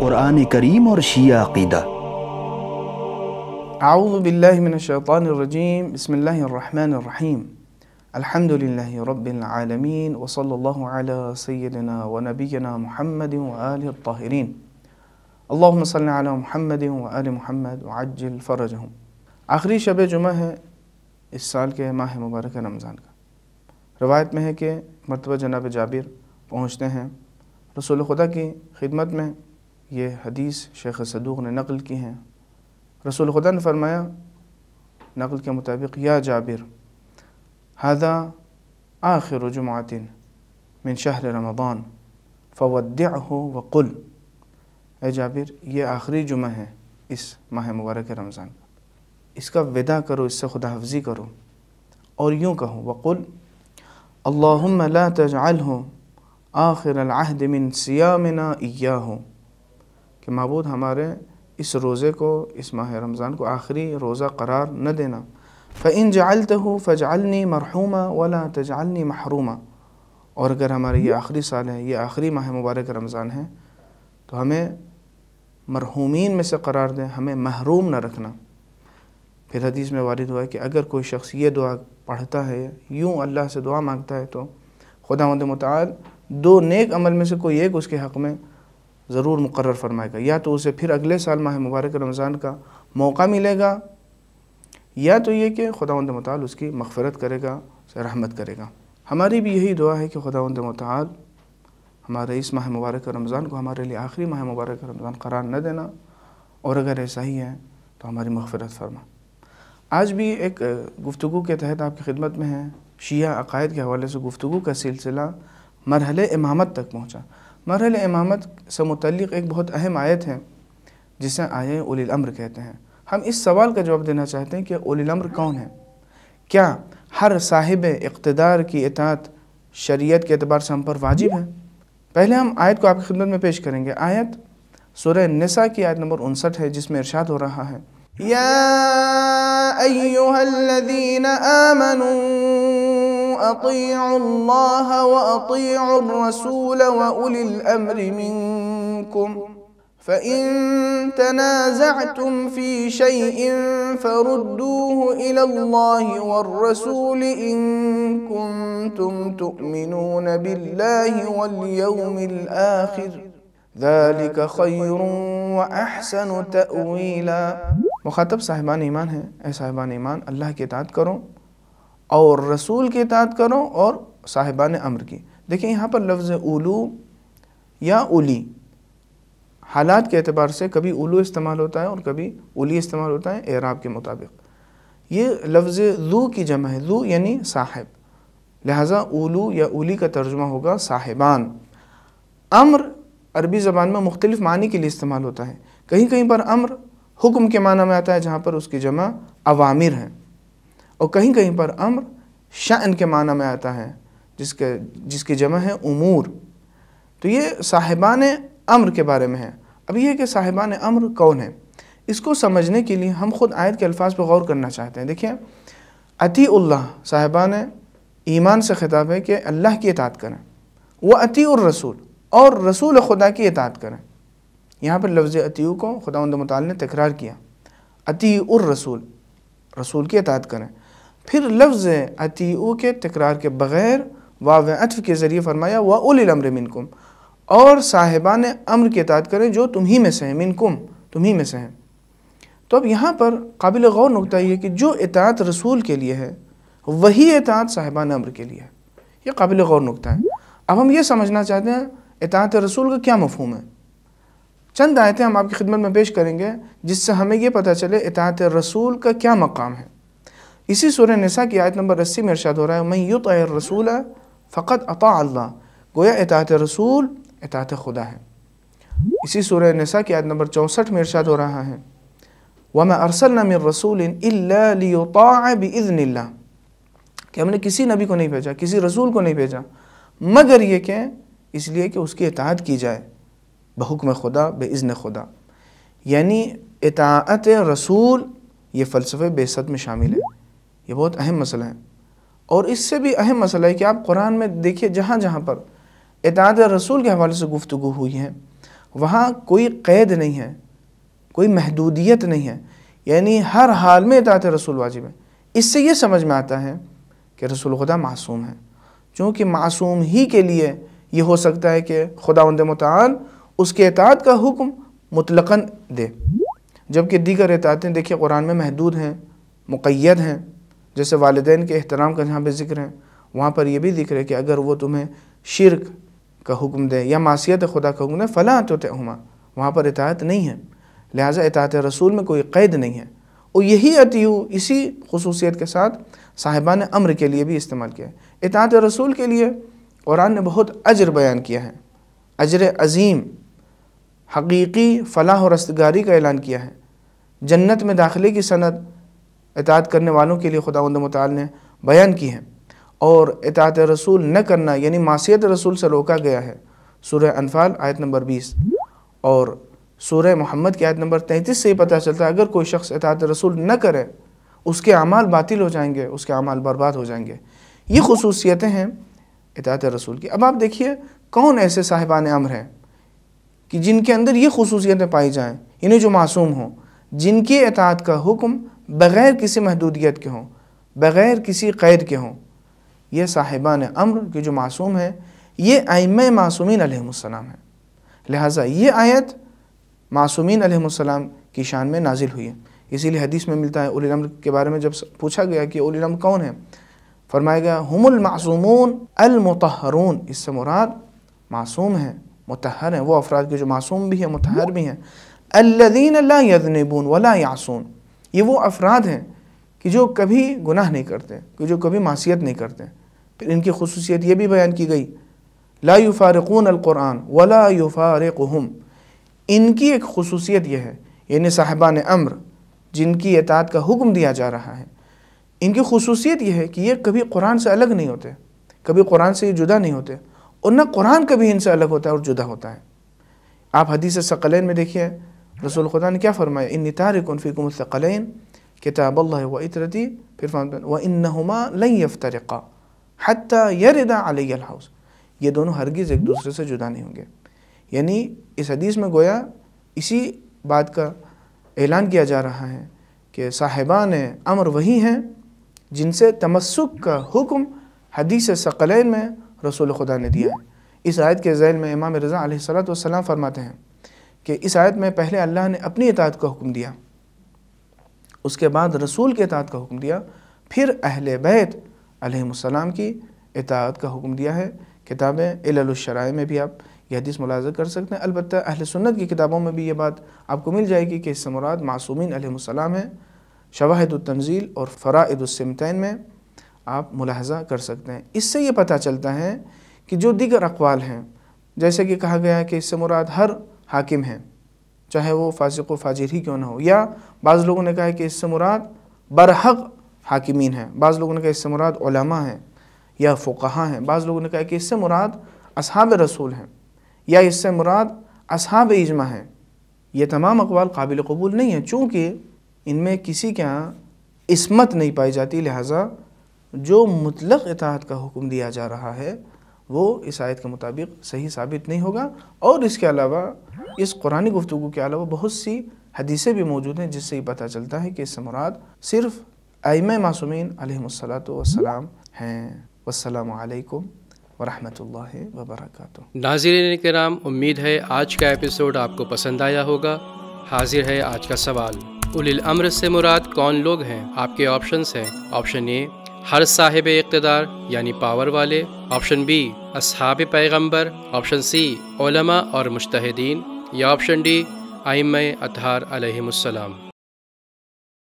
قرآن کریم اور شیعہ عقیدہ اعوذ باللہ من الشیطان الرجیم بسم اللہ الرحمن الرحیم الحمد لله رب العالمين وصلى الله على سيدنا ونبينا محمد وآله الطاهرين اللهم صل على محمد وآل محمد وعجل فرجهم آخری شب جمعہ ہے اس سال کے ماہ مبارک رمضان کا روایت میں ہے کہ مرتبہ جناب جابر پہنچتے ہیں رسول خدا کی خدمت میں یہ حدیث شیخ صدوق نے نقل کی ہیں رسول خدا نے فرمایا نقل کے مطابق یا جابر هذا آخر جمعات من شہر رمضان فودعه وقل اے جابر یہ آخری جمعہ ہے اس ماہ مبارک رمضان اس کا ودا کرو اس سے خدا حفظی کرو اور یوں کہو وقل اللہم لا تجعلہ آخر العہد من سیامنا ایاہو کہ معبود ہمارے اس روزے کو اس ماہ رمضان کو آخری روزہ قرار نہ دینا فَإِن جَعَلْتَهُ فَجْعَلْنِي مَرْحُومًا وَلَا تَجْعَلْنِي مَحْرُومًا اور اگر ہمارے یہ آخری سال ہے یہ آخری ماہ مبارک رمضان ہے تو ہمیں مرحومین میں سے قرار دیں ہمیں محروم نہ رکھنا پھر حدیث میں وارد ہوا ہے کہ اگر کوئی شخص یہ دعا پڑھتا ہے یوں اللہ سے دعا مانگتا ہے تو خدا مد متعال دو نیک عمل میں سے کوئی ایک اس کے حق میں ضرور مقرر فرمائے گا یا تو اسے پھر اگلے سال ماہ مبارک رمضان کا موقع ملے گا یا تو یہ کہ خدا اند مطالع اس کی مغفرت کرے گا اسے رحمت کرے گا ہماری بھی یہی دعا ہے کہ خدا اند مطالعہ ہمارے اس ماہ مبارک رمضان کو ہمارے لیے آخری ماہ مبارک رمضان قرار نہ دینا اور اگر ایسا ہی ہے تو ہماری مغفرت فرما آج بھی ایک گفتگو کے تحت آپ کی خدمت میں ہیں شیعہ عقائد کے حوالے سے گفتگو کا سلسلہ مرحلے امامت تک پہنچا مرحل امامت سے متعلق ایک بہت اہم آیت ہے جسے آئے اولی الامر کہتے ہیں ہم اس سوال کا جواب دینا چاہتے ہیں کہ اولی الامر کون ہے کیا ہر صاحب اقتدار کی اطاعت شریعت کے اعتبار سے ہم پر واجب ہے پہلے ہم آیت کو آپ کی خدمت میں پیش کریں گے آیت سورہ نسا کی آیت نمبر انسٹھ ہے جس میں ارشاد ہو رہا ہے یا ایوہا الذین أطيعوا الله وأطيعوا الرسول وأولي الأمر منكم فإن تنازعتم في شيء فردوه إلى الله والرسول إن كنتم تؤمنون بالله واليوم الآخر ذلك خير وأحسن تأويلا مخاطب صاحبان ایمان ہے اے صاحبان ایمان اللہ کی اطاعت کرو اور رسول کی اطاعت کرو اور صاحبان امر کی دیکھیں یہاں پر لفظ اولو یا اولی حالات کے اعتبار سے کبھی اولو استعمال ہوتا ہے اور کبھی اولی استعمال ہوتا ہے اعراب کے مطابق یہ لفظ ذو کی جمع ہے ذو یعنی صاحب لہٰذا اولو یا اولی کا ترجمہ ہوگا صاحبان امر عربی زبان میں مختلف معنی کے لیے استعمال ہوتا ہے کہیں کہیں پر امر حکم کے معنی میں آتا ہے جہاں پر اس کی جمع عوامر ہیں اور کہیں کہیں پر امر شاہ کے معنی میں آتا ہے جس کے جس کی جمع ہے امور تو یہ صاحبان امر کے بارے میں ہے اب یہ کہ صاحبان امر کون ہے اس کو سمجھنے کے لیے ہم خود آیت کے الفاظ پر غور کرنا چاہتے ہیں دیکھیں عطی اللہ صاحبان ایمان سے خطاب ہے کہ اللہ کی اطاعت کریں وہ عطی الرسول اور رسول خدا کی اطاعت کریں یہاں پر لفظ عطیو کو خدا متعال نے تکرار کیا عطی الرسول رسول کی اطاعت کریں پھر لفظ عطی کے تقرار کے بغیر واو عطف کے ذریعے فرمایا وا الْأَمْرِ مِنْكُمْ اور صاحبان امر کے اطاعت کریں جو تم ہی میں سے ہیں منکم تم ہی میں سے ہیں تو اب یہاں پر قابل غور نکتہ یہ کہ جو اطاعت رسول کے لیے ہے وہی اطاعت صاحبان امر کے لیے ہے یہ قابل غور نکتہ ہے اب ہم یہ سمجھنا چاہتے ہیں اطاعت رسول کا کیا مفہوم ہے چند آیتیں ہم آپ کی خدمت میں پیش کریں گے جس سے ہمیں یہ پتہ چلے اطاعت رسول کا کیا مقام ہے اسی سورہ نساء کی آیت نمبر اسی میں ارشاد ہو رہا ہے میں يُطْعِ الرَّسُولَ فَقَدْ فقط اللَّهِ اللہ گویا اطاعت رسول اطاعت خدا ہے اسی سورہ نساء کی آیت نمبر چونسٹھ میں ارشاد ہو رہا ہے وَمَا أَرْسَلْنَا رَسُولٍ إِلَّا لِيُطَاعَ بِإِذْنِ اللَّهِ کہ ہم نے کسی نبی کو نہیں بھیجا کسی رسول کو نہیں بھیجا مگر یہ کہ اس لیے کہ اس کی اطاعت کی جائے بحکم خدا اذن خدا یعنی اطاعت رسول یہ فلسفہ بے صد میں شامل ہے یہ بہت اہم مسئلہ ہے اور اس سے بھی اہم مسئلہ ہے کہ آپ قرآن میں دیکھیے جہاں جہاں پر اطاعت رسول کے حوالے سے گفتگو ہوئی ہے وہاں کوئی قید نہیں ہے کوئی محدودیت نہیں ہے یعنی ہر حال میں اطاعت رسول واجب ہے اس سے یہ سمجھ میں آتا ہے کہ رسول خدا معصوم ہے چونکہ معصوم ہی کے لیے یہ ہو سکتا ہے کہ خدا اند متعال اس کے اطاعت کا حکم مطلقاً دے جبکہ دیگر اطاعتیں دیکھیے قرآن میں محدود ہیں مقید ہیں جیسے والدین کے احترام کا جہاں پہ ذکر ہے وہاں پر یہ بھی ذکر ہے کہ اگر وہ تمہیں شرک کا حکم دے یا معصیت خدا کا حکم دے فلاں تو ہما وہاں پر اطاعت نہیں ہے لہٰذا اطاعت رسول میں کوئی قید نہیں ہے اور یہی عطیو اسی خصوصیت کے ساتھ صاحبان امر کے لیے بھی استعمال کیا ہے اطاعت رسول کے لیے قرآن نے بہت اجر بیان کیا ہے اجر عظیم حقیقی فلاح و رستگاری کا اعلان کیا ہے جنت میں داخلے کی صنعت اطاعت کرنے والوں کے لیے خدا مطال نے بیان کی ہیں اور اطاعت رسول نہ کرنا یعنی معصیت رسول سے روکا گیا ہے سورہ انفال آیت نمبر بیس اور سورہ محمد کی آیت نمبر تینتیس سے ہی پتہ چلتا ہے اگر کوئی شخص اطاعت رسول نہ کرے اس کے اعمال باطل ہو جائیں گے اس کے اعمال برباد ہو جائیں گے یہ خصوصیتیں ہیں اطاعت رسول کی اب آپ دیکھیے کون ایسے صاحبان امر ہیں کہ جن کے اندر یہ خصوصیتیں پائی جائیں انہیں یعنی جو معصوم ہوں جن کی اطاعت کا حکم بغیر کسی محدودیت کے ہوں بغیر کسی قید کے ہوں یہ صاحبان امر کے جو معصوم ہیں یہ ائمہ معصومین علیہ السلام ہیں لہٰذا یہ آیت معصومین علیہ السلام کی شان میں نازل ہوئی ہے اسی لیے حدیث میں ملتا ہے اولی الامر کے بارے میں جب پوچھا گیا کہ اولی الامر کون ہے فرمایا گیا ہم المعصومون المطہرون اس سے مراد معصوم ہیں متحر ہیں وہ افراد کے جو معصوم بھی ہیں متحر بھی ہیں لَا يَذْنِبُونَ ولا يَعْصُونَ یہ وہ افراد ہیں کہ جو کبھی گناہ نہیں کرتے کہ جو کبھی معصیت نہیں کرتے پھر ان کی خصوصیت یہ بھی بیان کی گئی لا يفارقون القرآن ولا يفارقهم ان کی ایک خصوصیت یہ ہے یعنی صاحبان امر جن کی اطاعت کا حکم دیا جا رہا ہے ان کی خصوصیت یہ ہے کہ یہ کبھی قرآن سے الگ نہیں ہوتے کبھی قرآن سے یہ جدا نہیں ہوتے اور نہ قرآن کبھی ان سے الگ ہوتا ہے اور جدا ہوتا ہے آپ حدیث ثقلین میں دیکھیے رسول خدا نے کیا فرمایا ان اطارکنف حکومت الثقلین کتاب اللہ و اطرتی پھر و وَإِنَّهُمَا لَنْ يَفْتَرِقَا حَتَّى يَرِدَ عَلَيَّ علیہ یہ دونوں ہرگز ایک دوسرے سے جدا نہیں ہوں گے یعنی اس حدیث میں گویا اسی بات کا اعلان کیا جا رہا ہے کہ صاحبان امر وہی ہیں جن سے تمسک کا حکم حدیث میں رسول خدا نے دیا ہے اس آیت کے ذہن میں امام رضا علیہ السلام وسلام فرماتے ہیں کہ اس آیت میں پہلے اللہ نے اپنی اطاعت کا حکم دیا اس کے بعد رسول کے اطاعت کا حکم دیا پھر اہل بیت علیہ السلام کی اطاعت کا حکم دیا ہے کتابیں الشرائع میں بھی آپ یہ حدیث ملاحظہ کر سکتے ہیں البتہ اہل سنت کی کتابوں میں بھی یہ بات آپ کو مل جائے گی کہ اس سے مراد معصومین علیہ السلام ہیں شواہد التنزیل اور فرائد السمتین میں آپ ملاحظہ کر سکتے ہیں اس سے یہ پتہ چلتا ہے کہ جو دیگر اقوال ہیں جیسے کہ کہا گیا ہے کہ اس سے مراد ہر حاکم ہیں چاہے وہ فاسق و فاجر ہی کیوں نہ ہو یا بعض لوگوں نے کہا ہے کہ اس سے مراد برحق حاکمین ہیں بعض لوگوں نے کہا اس سے مراد علماء ہیں یا فقہا ہیں بعض لوگوں نے کہا کہ اس سے مراد اصحاب رسول ہیں یا اس سے مراد اصحاب اجمع ہیں یہ تمام اقوال قابل قبول نہیں ہیں چونکہ ان میں کسی کے ہاں عصمت نہیں پائی جاتی لہٰذا جو مطلق اطاعت کا حکم دیا جا رہا ہے وہ اس آیت کے مطابق صحیح ثابت نہیں ہوگا اور اس کے علاوہ اس قرآن گفتگو کے علاوہ بہت سی حدیثیں بھی موجود ہیں جس سے یہ پتہ چلتا ہے کہ اس مراد صرف ائمہ معصومین علیہ السلام ہیں والسلام علیکم ورحمۃ اللہ وبرکاتہ ناظرین کرام امید ہے آج کا ایپیسوڈ آپ کو پسند آیا ہوگا حاضر ہے آج کا سوال الامر سے مراد کون لوگ ہیں آپ کے آپشنز ہیں آپشن اے ہر صاحب اقتدار یعنی پاور والے آپشن بی اصحاب پیغمبر آپشن سی علماء اور مشتحدین یا آپشن ڈی آئم اطہار علیہم السلام